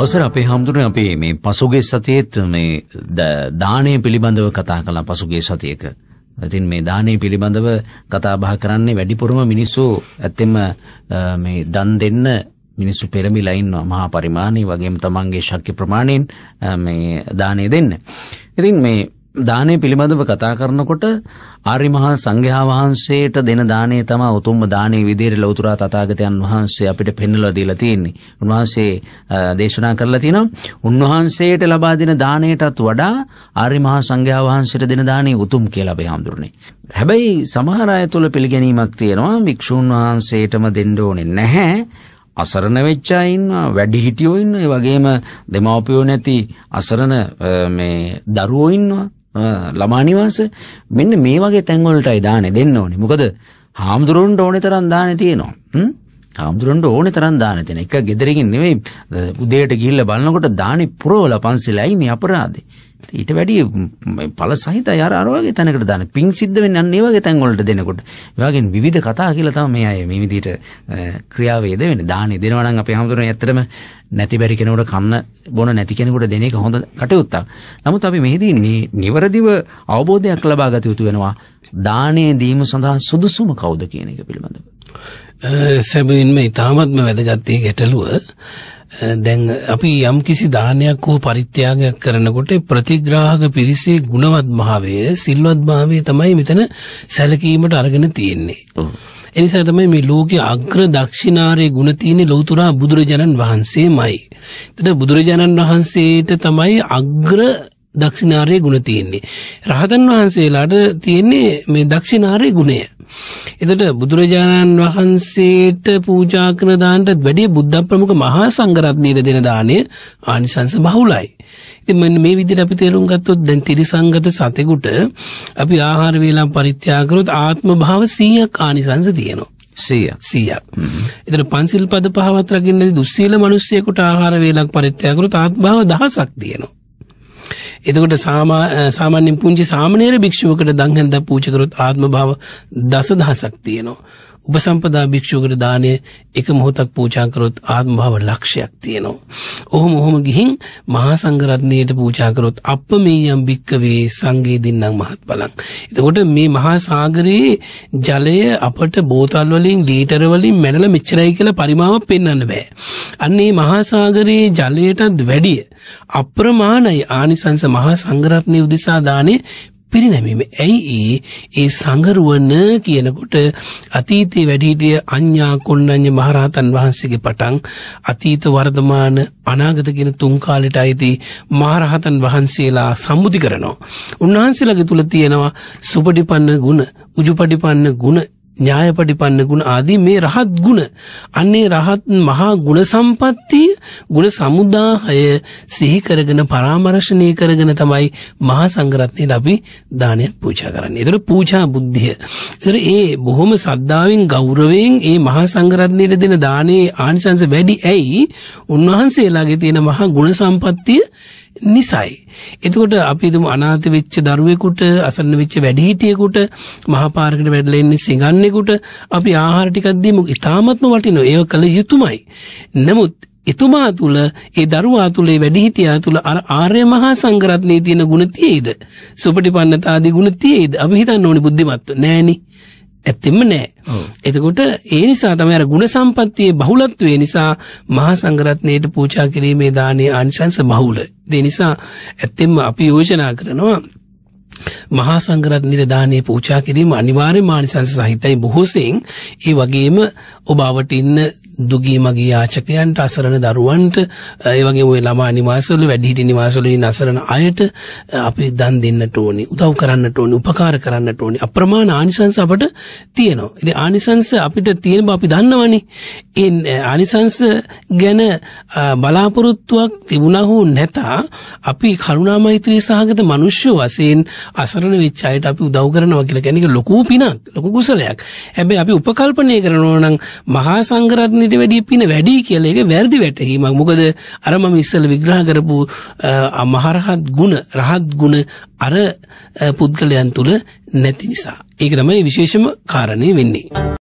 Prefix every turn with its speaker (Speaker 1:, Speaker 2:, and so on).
Speaker 1: අවසර අපේ හාමුදුරනේ අපේ මේ පසුගිය සතියේත් මේ දාණය පිළිබඳව කතා කළා පසුගිය සතියේක. ඉතින් මේ දාණය පිළිබඳව කතා බහ කරන්නේ වැඩිපුරම මිනිස්සු ඇත්තෙම මේ දන් දෙන්න මිනිස්සු පෙරමිලා ඉන්නවා මහා පරිමාණේ වගේම තමන්ගේ ශක්ති ප්‍රමාණයෙන් මේ දාණය දෙන්න. ඉතින් මේ දානය පිළිබඳව කතා කරනකොට ආරි මහා සංඝයා වහන්සේට දෙන දානේ තමයි උතුම්ම දානේ විදිහට ලෞතර තථාගතයන් වහන්සේ අපිට පෙන්වලා දීලා තියෙන්නේ. උන්වහන්සේ දේශනා කරලා තිනවා උන්වහන්සේට ලබා දෙන දාණයටත් වඩා ආරි මහා සංඝයා වහන්සේට දෙන දානේ උතුම් කියලා අපි හඳුරන්නේ. හැබැයි සමහර අය තුළ පිළිගැනීමක් තියෙනවා වික්ෂුන් වහන්සේටම දෙන්න ඕනේ නැහැ. අසරණ වෙච්ච අය ඉන්නවා වැඩිහිටියෝ ඉන්නවා ඒ වගේම දෙමව්පියෝ නැති අසරණ මේ දරුවෝ ඉන්නවා ළමා නිවාස මෙන්න මේ වගේ තැන් වලටයි දාන්නේ දෙන්න ඕනේ. මොකද හාමුදුරන්ට ඕනේ තරම් දාන්නේ තියෙනවා. හ්ම්. හාමුදුරන්ට ඕනේ තරම් දාන්නේ තියෙන. එක gederekin නෙමෙයි උදේට ගිහිල්ලා බලනකොට දානේ පුරවලා පන්සලයි මේ අපරාධේ. ඊට වැඩිය ඵල සහිතයි අර අර වගේ තැනකට දාන පිං සිද්ධ වෙන්නේ අන්න ඒ වගේ තැන් වලට දෙනකොට එවාගෙන් විවිධ කතා කියලා තමයි මේ අය මේ විදිහට ක්‍රියාවේද වෙන්නේ දානේ දෙනවා නම් අපි හැමෝටම ඇත්තටම නැති බැරි කෙනෙකුට කන්න බොන නැති කෙනෙකුට දෙන එක හොඳ කටයුත්තක් නමුත් අපි මෙහිදී නිවැරදිව අවබෝධයක් ලබා ගත යුතු වෙනවා දානේ දීම සඳහා සුදුසුම කවුද කියන එක පිළිබඳව
Speaker 2: සැබවින්ම ඉතාමත්ම වැදගත් ගැටලුව දැන් අපි යම් කිසි දානයක් හෝ පරිත්‍යාගයක් කරනකොට ප්‍රතිග්‍රාහක පිරිසේ ගුණවත් භාවය සිල්වත් භාවය තමයි මෙතන සැලකීමට අරගෙන තියෙන්නේ. එනිසා තමයි මේ ලෝකේ අග්‍ර දක්ෂිනාරයේ ගුණ තියෙන්නේ ලෞතුරා බුදුරජාණන් වහන්සේමයි. එතන බුදුරජාණන් වහන්සේට තමයි අග්‍ර දක්ෂිනාරයේ ගුණ තියෙන්නේ. රහතන් වහන්සේලාට තියෙන්නේ මේ දක්ෂිනාරයේ ගුණය. එතට බුදුරජාණන් වහන්සේට පූජා කරන දානටත් වැඩිය බුද්ධ ප්‍රමුඛ මහා සංඝරත්නයට දෙන දාණය ආනිසංස බහුලයි. ඉතින් මෙන්න මේ විදිහට අපි තේරුම් ගත්තොත් දැන් ත්‍රිසංගත සතෙකුට අපි ආහාර වේලම් පරිත්‍යාග කරොත් ආත්ම භාව 100ක් ආනිසංස තියෙනවා. සීය සීයක් එතන පන්සිල් පද පහවත් රකින්නේ දුස්සීල මිනිස්සෙකුට ආහාර වේලක් පරිත්‍යාග කරොත් ආත්මභාව දහසක් තියෙනවා එතකොට සාමාන්‍යෙන් පුංචි සාමනේර භික්ෂුවකට දංහැන්ද පූජකරොත් ආත්ම භාව දසදහසක් තියෙනවා. උපසම්පදා භික්ෂුවකට දානය එක මොහොතක් පූජා කරොත් ආත්ම භාව ලක්ෂයක් තියෙනවා. ඔහොම ඔහොම ගිහින් මහා සංඝරත්නයට පූජා කරොත් අප්පමේයම් භික්කවේ සංඝේ දින්නම් මහත්ඵලං. එතකොට මේ මහා සාගරයේ ජලය අපට බෝතල් වලින් ලීටර වලින් මැනලා මෙච්චරයි කියලා පරිමාවක් පෙන්වන්න බෑ. අන්න මේ මහා සාගරයේ ජලයටත් වැඩිය අප්‍රමාණයි ආනිසංස මහා සංඝරත්නයේ උදෙසා දානේ පිරිනැමීම. ඇයි ඒ ඒ සඟරුවන කියනකොට අතීතයේ වැඩිහිටිය අඤ්ඤා කොණ්ණඤ්ඤ මහරහතන් වහන්සේගේ පටන් අතීත වර්තමාන අනාගත කියන තුන් කාලෙට අයිති මහරහතන් වහන්සේලා සම්මුති කරනවා. උන්වහන්සේලාගේ තුල තියෙනවා සුපටිපන්න ගුණ, උජුපටිපන්න ගුණ, ඥායපටිපන්න ගුණ ආදී මේ රහත් ගුණ අන්නේ රහත් මහා ගුණ සම්පත්තිය ගුණ සමුදාහය සිහි කරගෙන පරාමර්ශණය කරගෙන තමයි මහා සංඝරත්නයට අපි දානයක් පූජා කරන්නේ. ඒතර පූජා බුද්ධිය. ඒතර ඒ බොහොම සද්ධාවෙන් ගෞරවයෙන් මේ මහා සංඝරත්නයට දෙන දානයේ ආනිසංස වැඩි. ඇයි? උන්වහන්සේලාගේ තියෙන මහා ගුණ සම්පත්තිය නිසයි. එතකොට අපි තුම අනාත වෙච්ච දරුවෙකුට අසන්න වෙච්ච වැඩිහිටියෙකුට මහපාරකට වැඩලා ඉන්නේ සිඟන්නෙකුට අපි ආහාර ටිකක් දීමු. ඉතාමත්ම වටිනවා. ඒක කළ යුතුමයි. නමුත් එතුමා තුළ ඒ දරුවා තුළේ වැඩිහිටියා තුළ අර ආර්ය මහා සංඝරත්නයේ තියෙන ගුණ තියෙයිද? සුපටිපන්නතාදී ගුණ තියෙයිද? අපි හිතන්න ඕනේ බුද්ධිමත්ව. නෑනේ. ඇත්තෙම නෑ. එතකොට ඒ නිසා තමයි අර ගුණ සම්පත්තියේ බහුලත්වය නිසා මහා සංඝරත්නයට පූජා කිරීමේ දානයේ ආනිසංස බහුල. ඒ නිසා ඇත්තෙම අපි යෝජනා කරනවා මහා සංඝරත්නයේ දානයේ පූජා කිරීම අනිවාර්ය මානිසංස සහිතයි බොහෝසෙන් ඒ වගේම ඔබ අවට ඉන්න දුගී මගේ ආචකයන්ට අසරණ දරුවන්ට ඒ වගේ ওই ළමා නිවාසවල වැඩිහිටි නිවාසවල ඉන්න අසරණ අයට අපි දන් දෙන්නට ඕනි උදව් කරන්නට ඕනි උපකාර කරන්නට ඕනි අප්‍රමාණ ආනිසංස අපට තියෙනවා ඉතින් ආනිසංස අපිට තියෙන බව අපි දන්නවනේ ඒ ආනිසංස ගැන බලාපොරොත්තුවක් තිබුණා හෝ නැත අපි කරුණා මෛත්‍රී සහගත මිනිස්සු වශයෙන් අසරණ වෙච්ච අයට අපි උදව් කරනවා කියලා කියන්නේ ලොකු පිනක් ලොකු කුසලයක් හැබැයි අපි උපකල්පනය කරනවා නම් මහා සංඝරත්නය වැරදිට වැඩිය පින වැඩි කියලා ඒක වැරදි වැටහීමක්. මොකද අර මම ඉස්සෙල්ලා විග්‍රහ කරපු මහරහත් ගුණ, රහත් ගුණ අර පුද්ගලයන් තුල නැති නිසා. ඒක තමයි විශේෂම කාරණේ වෙන්නේ.